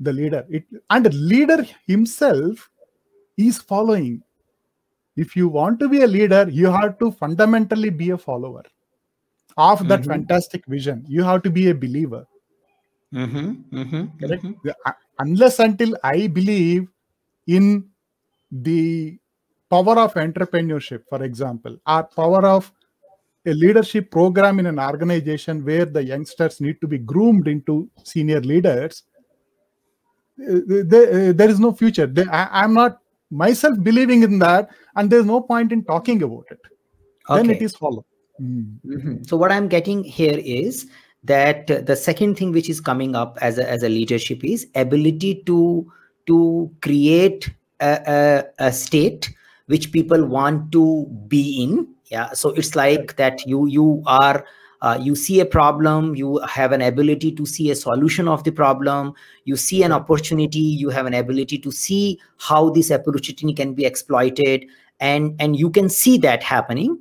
the leader it and the leader himself is following if you want to be a leader you have to fundamentally be a follower of that mm-hmm. fantastic vision you have to be a believer mm-hmm. Mm-hmm. mm-hmm. Uh, unless until i believe in the power of entrepreneurship for example or power of a leadership program in an organization where the youngsters need to be groomed into senior leaders there is no future. I, am not myself believing in that, and there's no point in talking about it. Okay. Then it is hollow. Mm -hmm. Mm-hmm. So what I'm getting here is that the second thing which is coming up as a, as a leadership is ability to to create a, a, a state which people want to be in yeah so it's like that you you are uh, you see a problem you have an ability to see a solution of the problem you see an opportunity you have an ability to see how this opportunity can be exploited and and you can see that happening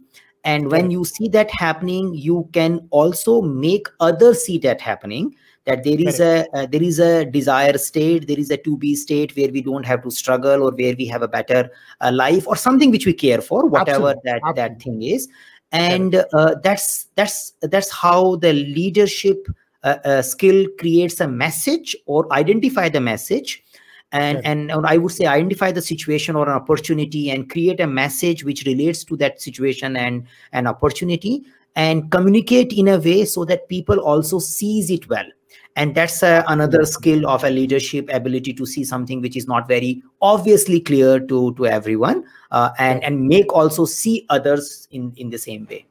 and when you see that happening you can also make others see that happening that there is a uh, there is a desire state there is a to be state where we don't have to struggle or where we have a better uh, life or something which we care for whatever Absolutely. that Absolutely. that thing is and uh, that's that's that's how the leadership uh, uh, skill creates a message or identify the message and, and and i would say identify the situation or an opportunity and create a message which relates to that situation and an opportunity and communicate in a way so that people also sees it well and that's uh, another skill of a leadership ability to see something which is not very obviously clear to to everyone uh, and and make also see others in in the same way